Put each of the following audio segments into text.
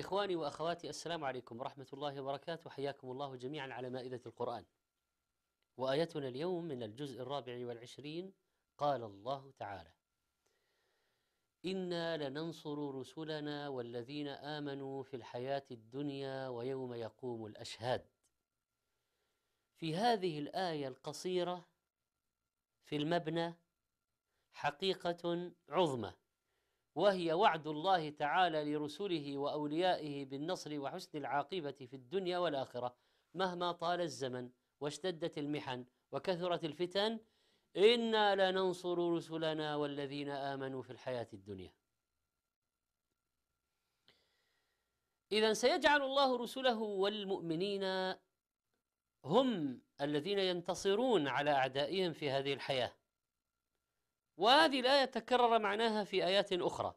إخواني وأخواتي السلام عليكم ورحمة الله وبركاته حياكم الله جميعا على مائدة القرآن وآيتنا اليوم من الجزء الرابع والعشرين قال الله تعالى إنا لننصر رسلنا والذين آمنوا في الحياة الدنيا ويوم يقوم الأشهاد في هذه الآية القصيرة في المبنى حقيقة عظمى وهي وعد الله تعالى لرسله واوليائه بالنصر وحسن العاقبه في الدنيا والاخره مهما طال الزمن واشتدت المحن وكثرت الفتن انا لننصر رسلنا والذين امنوا في الحياه الدنيا اذا سيجعل الله رسله والمؤمنين هم الذين ينتصرون على اعدائهم في هذه الحياه وهذه الآية تكرر معناها في آيات أخرى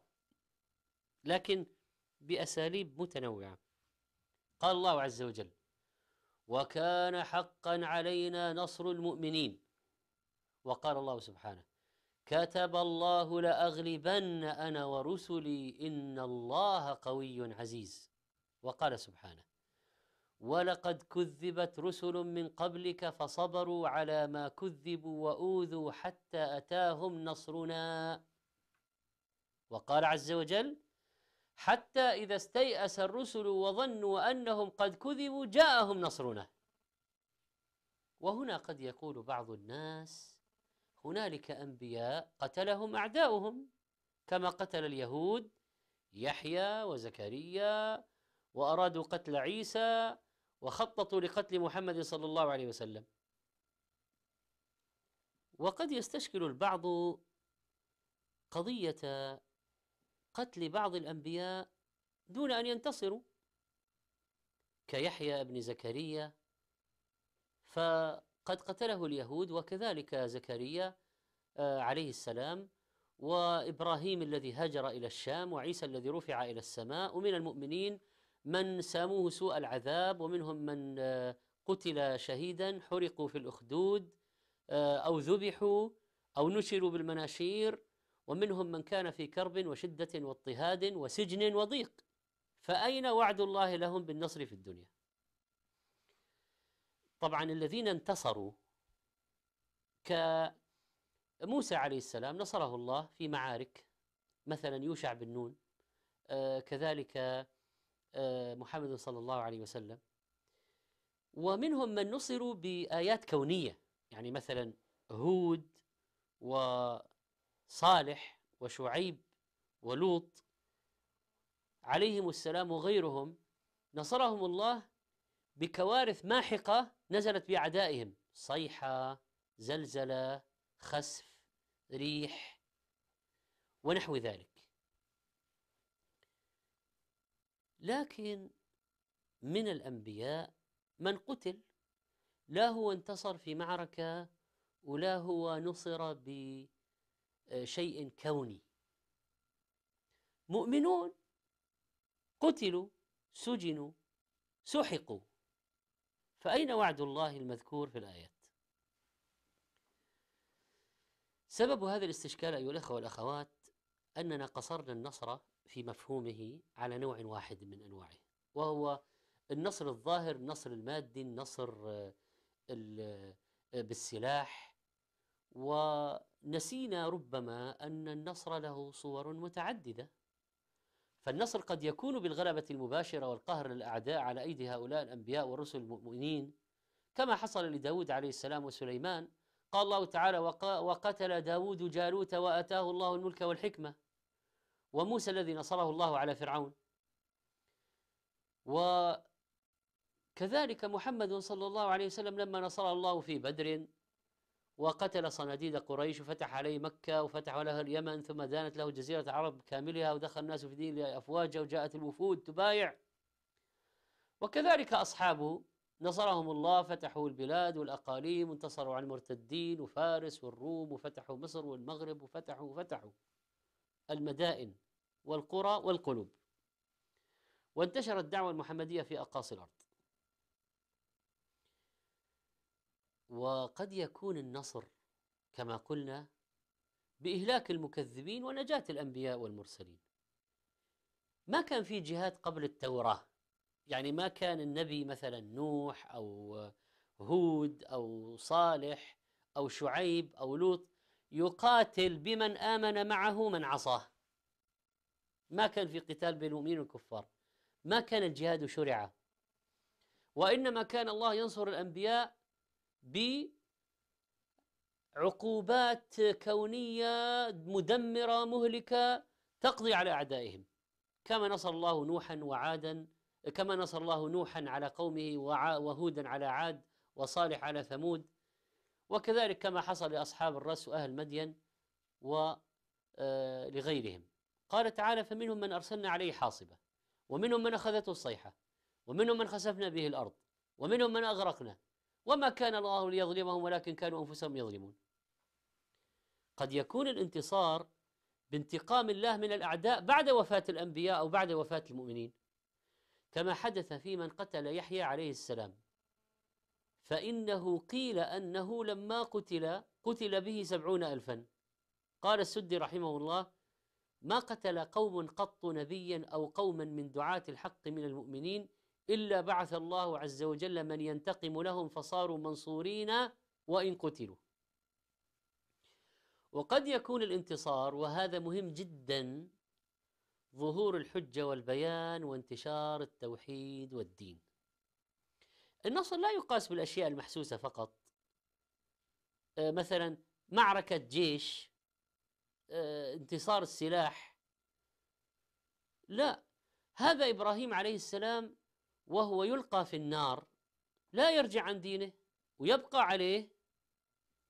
لكن بأساليب متنوعة قال الله عز وجل وكان حقا علينا نصر المؤمنين وقال الله سبحانه كتب الله لأغلبن أنا ورسلي إن الله قوي عزيز وقال سبحانه ولقد كذبت رسل من قبلك فصبروا على ما كذبوا واوذوا حتى اتاهم نصرنا وقال عز وجل حتى اذا استيأس الرسل وظنوا انهم قد كذبوا جاءهم نصرنا وهنا قد يقول بعض الناس هنالك انبياء قتلهم اعداؤهم كما قتل اليهود يحيى وزكريا وارادوا قتل عيسى وخططوا لقتل محمد صلى الله عليه وسلم وقد يستشكل البعض قضية قتل بعض الأنبياء دون أن ينتصروا كيحيى بن زكريا فقد قتله اليهود وكذلك زكريا آه، عليه السلام وإبراهيم الذي هاجر إلى الشام وعيسى الذي رفع إلى السماء ومن المؤمنين من ساموه سوء العذاب ومنهم من آه، قتل شهيدا حرقوا في الأخدود آه، أو ذبحوا أو نشروا بالمناشير ومنهم من كان في كرب وشدة واضطهاد وسجن وضيق فأين وعد الله لهم بالنصر في الدنيا طبعا الذين انتصروا كموسى عليه السلام نصره الله في معارك مثلا يوشع بن نون آه، كذلك آه، محمد صلى الله عليه وسلم ومنهم من نصروا بآيات كونية يعني مثلا هود وصالح وشعيب ولوط عليهم السلام وغيرهم نصرهم الله بكوارث ماحقة نزلت بأعدائهم صيحة زلزلة خسف ريح ونحو ذلك لكن من الأنبياء من قتل لا هو انتصر في معركة ولا هو نصر بشيء آه، كوني مؤمنون قتلوا سجنوا سحقوا فأين وعد الله المذكور في الآيات سبب هذا الاستشكال أيها الأخوة والأخوات أننا قصرنا النصر في مفهومه على نوع واحد من انواعه وهو النصر الظاهر النصر المادي النصر آه، آه، بالسلاح ونسينا ربما ان النصر له صور متعدده فالنصر قد يكون بالغلبه المباشره والقهر للاعداء على ايدي هؤلاء الانبياء والرسل المؤمنين كما حصل لداود عليه السلام وسليمان قال الله تعالى وقتل داود جالوت واتاه الله الملك والحكمه وموسى الذي نصره الله على فرعون وكذلك محمد صلى الله عليه وسلم لما نصر الله في بدر وقتل صناديد قريش وفتح عليه مكة وفتح له اليمن ثم دانت له جزيرة العرب كاملها ودخل الناس في دين أفواجا وجاءت الوفود تبايع وكذلك أصحابه نصرهم الله فتحوا البلاد والأقاليم وانتصروا على المرتدين وفارس والروم وفتحوا مصر والمغرب وفتحوا وفتحوا المدائن والقرى والقلوب وانتشرت الدعوة المحمدية في أقاصي الأرض وقد يكون النصر كما قلنا بإهلاك المكذبين ونجاة الأنبياء والمرسلين ما كان في جهاد قبل التوراة يعني ما كان النبي مثلا نوح أو هود أو صالح أو شعيب أو لوط يقاتل بمن آمن معه من عصاه ما كان في قتال بين المؤمنين والكفار ما كان الجهاد شرع وإنما كان الله ينصر الأنبياء بعقوبات كونية مدمرة مهلكة تقضي على أعدائهم كما نصر الله نوحا وعادا كما نصر الله نوحا على قومه وهودا على عاد وصالح على ثمود وكذلك كما حصل لأصحاب الرس وأهل مدين ولغيرهم آه، قال تعالى فمنهم من أرسلنا عليه حاصبة ومنهم من أخذته الصيحة ومنهم من خسفنا به الأرض ومنهم من أغرقنا وما كان الله ليظلمهم ولكن كانوا أنفسهم يظلمون قد يكون الانتصار بانتقام الله من الأعداء بعد وفاة الأنبياء أو بعد وفاة المؤمنين كما حدث في من قتل يحيى عليه السلام فإنه قيل أنه لما قتل قتل به سبعون ألفا قال السدي رحمه الله ما قتل قوم قط نبيا أو قوما من دعاة الحق من المؤمنين إلا بعث الله عز وجل من ينتقم لهم فصاروا منصورين وإن قتلوا وقد يكون الانتصار وهذا مهم جدا ظهور الحجة والبيان وانتشار التوحيد والدين النصر لا يقاس بالاشياء المحسوسه فقط آه، مثلا معركه جيش آه، انتصار السلاح لا هذا ابراهيم عليه السلام وهو يلقى في النار لا يرجع عن دينه ويبقى عليه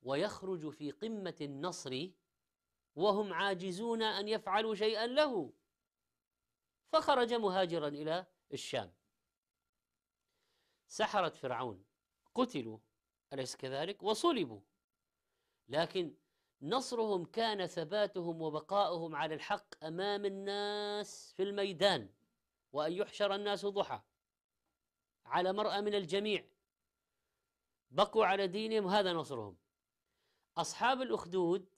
ويخرج في قمه النصر وهم عاجزون ان يفعلوا شيئا له فخرج مهاجرا الى الشام سحرة فرعون قتلوا أليس كذلك؟ وصلبوا لكن نصرهم كان ثباتهم وبقاؤهم على الحق أمام الناس في الميدان وأن يحشر الناس ضحى على مرأى من الجميع بقوا على دينهم هذا نصرهم أصحاب الأخدود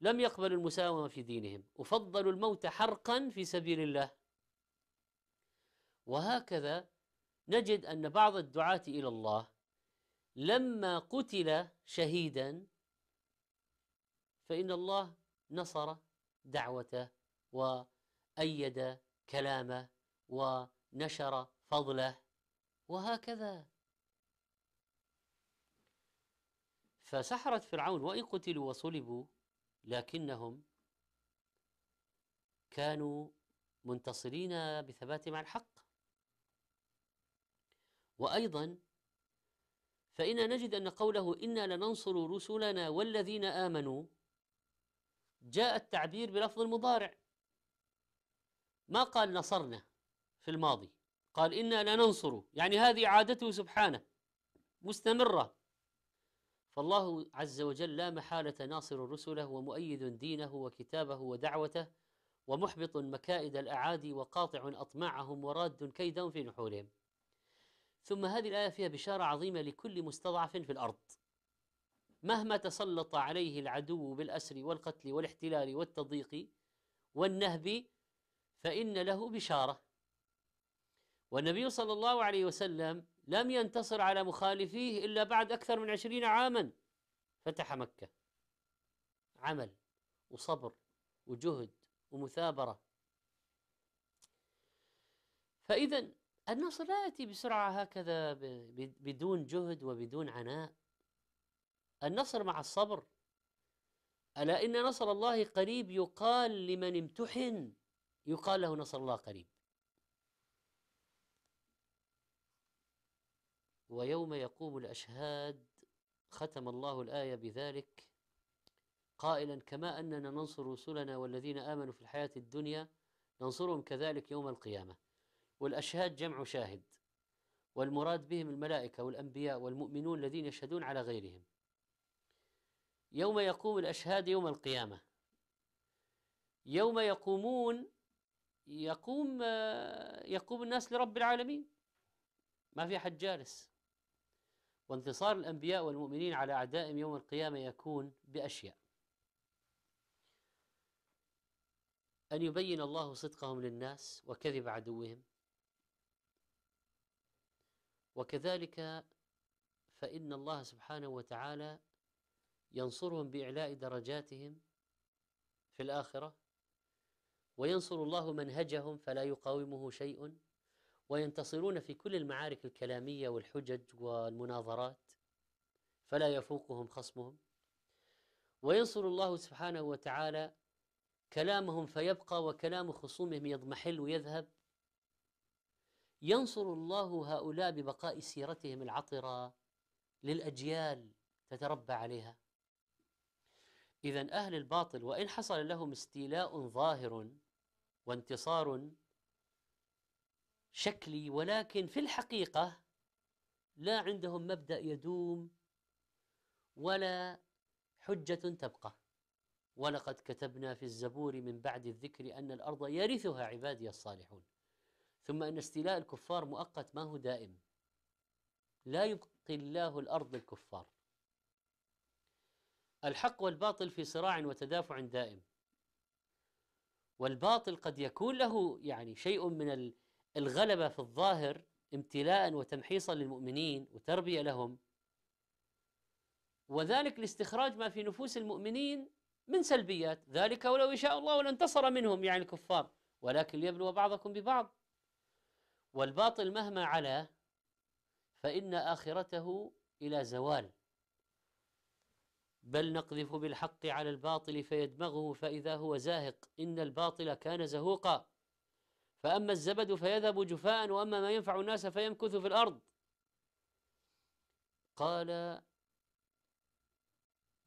لم يقبلوا المساومة في دينهم وفضلوا الموت حرقا في سبيل الله وهكذا نجد ان بعض الدعاة الى الله لما قتل شهيدا فان الله نصر دعوته وايد كلامه ونشر فضله وهكذا فسحرة فرعون وإن قتلوا وصلبوا لكنهم كانوا منتصرين بثباتهم على الحق وأيضا فإن نجد أن قوله إنا لننصر رسلنا والذين آمنوا جاء التعبير بلفظ المضارع ما قال نصرنا في الماضي قال إنا لننصر يعني هذه عادته سبحانه مستمرة فالله عز وجل لا محالة ناصر رسله ومؤيد دينه وكتابه ودعوته ومحبط مكائد الأعادي وقاطع أطماعهم وراد كيدهم في نحورهم ثم هذه الآية فيها بشارة عظيمة لكل مستضعف في الأرض مهما تسلط عليه العدو بالأسر والقتل والاحتلال والتضييق والنهب فإن له بشارة والنبي صلى الله عليه وسلم لم ينتصر على مخالفيه إلا بعد أكثر من عشرين عاما فتح مكة عمل وصبر وجهد ومثابرة فإذا النصر لا يأتي بسرعة هكذا بدون جهد وبدون عناء النصر مع الصبر ألا إن نصر الله قريب يقال لمن امتحن يقال له نصر الله قريب ويوم يقوم الأشهاد ختم الله الآية بذلك قائلا كما أننا ننصر رسلنا والذين آمنوا في الحياة الدنيا ننصرهم كذلك يوم القيامة والأشهاد جمع شاهد والمراد بهم الملائكة والأنبياء والمؤمنون الذين يشهدون على غيرهم يوم يقوم الأشهاد يوم القيامة يوم يقومون يقوم يقوم الناس لرب العالمين ما في أحد جالس وانتصار الأنبياء والمؤمنين على أعدائهم يوم القيامة يكون بأشياء أن يبين الله صدقهم للناس وكذب عدوهم وكذلك فإن الله سبحانه وتعالى ينصرهم بإعلاء درجاتهم في الآخرة وينصر الله منهجهم فلا يقاومه شيء وينتصرون في كل المعارك الكلامية والحجج والمناظرات فلا يفوقهم خصمهم وينصر الله سبحانه وتعالى كلامهم فيبقى وكلام خصومهم يضمحل ويذهب ينصر الله هؤلاء ببقاء سيرتهم العطره للاجيال تتربى عليها اذا اهل الباطل وان حصل لهم استيلاء ظاهر وانتصار شكلي ولكن في الحقيقه لا عندهم مبدا يدوم ولا حجه تبقى ولقد كتبنا في الزبور من بعد الذكر ان الارض يرثها عبادي الصالحون ثم ان استيلاء الكفار مؤقت ما هو دائم لا يبقي الله الارض للكفار الحق والباطل في صراع وتدافع دائم والباطل قد يكون له يعني شيء من الغلبه في الظاهر امتلاء وتمحيصا للمؤمنين وتربيه لهم وذلك لاستخراج ما في نفوس المؤمنين من سلبيات ذلك ولو يشاء الله لانتصر منهم يعني الكفار ولكن ليبلو بعضكم ببعض والباطل مهما علا فإن آخرته إلى زوال بل نقذف بالحق على الباطل فيدمغه فإذا هو زاهق إن الباطل كان زهوقا فأما الزبد فيذهب جفاء وأما ما ينفع الناس فيمكث في الأرض قال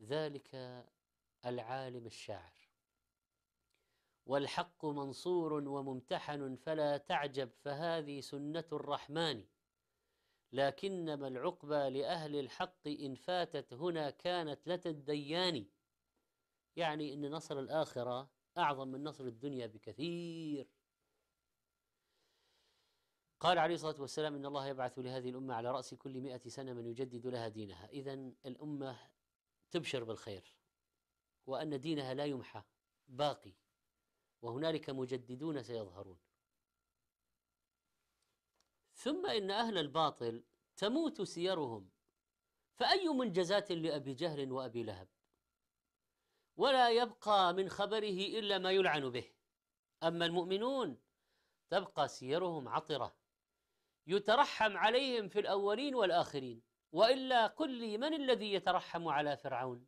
ذلك العالم الشاعر والحق منصور وممتحن فلا تعجب فهذه سنة الرحمن لكنما العقبى لأهل الحق إن فاتت هنا كانت لتديان يعني أن نصر الآخرة أعظم من نصر الدنيا بكثير قال عليه الصلاة والسلام إن الله يبعث لهذه الأمة على رأس كل مئة سنة من يجدد لها دينها إذا الأمة تبشر بالخير وأن دينها لا يمحى باقي وهنالك مجددون سيظهرون ثم إن أهل الباطل تموت سيرهم فأي منجزات لأبي جهل وأبي لهب ولا يبقى من خبره إلا ما يلعن به أما المؤمنون تبقى سيرهم عطرة يترحم عليهم في الأولين والآخرين وإلا قل لي من الذي يترحم على فرعون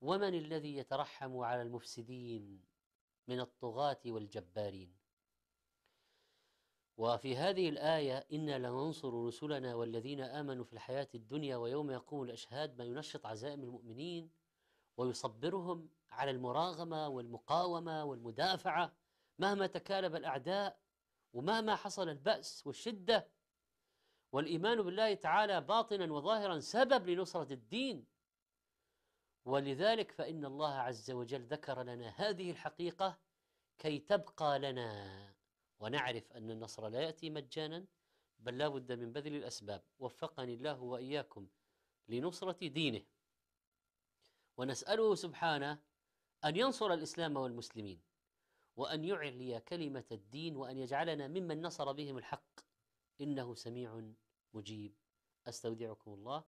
ومن الذي يترحم على المفسدين من الطغاة والجبارين وفي هذه الآية إنا لننصر رسلنا والذين آمنوا في الحياة الدنيا ويوم يقوم الأشهاد ما ينشط عزائم المؤمنين ويصبرهم على المراغمة والمقاومة والمدافعة مهما تكالب الأعداء ومهما حصل البأس والشدة والإيمان بالله تعالى باطنا وظاهرا سبب لنصرة الدين ولذلك فإن الله عز وجل ذكر لنا هذه الحقيقة كي تبقى لنا ونعرف أن النصر لا يأتي مجانا بل لا بد من بذل الأسباب وفقني الله وإياكم لنصرة دينه ونسأله سبحانه أن ينصر الإسلام والمسلمين وأن يعلي كلمة الدين وأن يجعلنا ممن نصر بهم الحق إنه سميع مجيب أستودعكم الله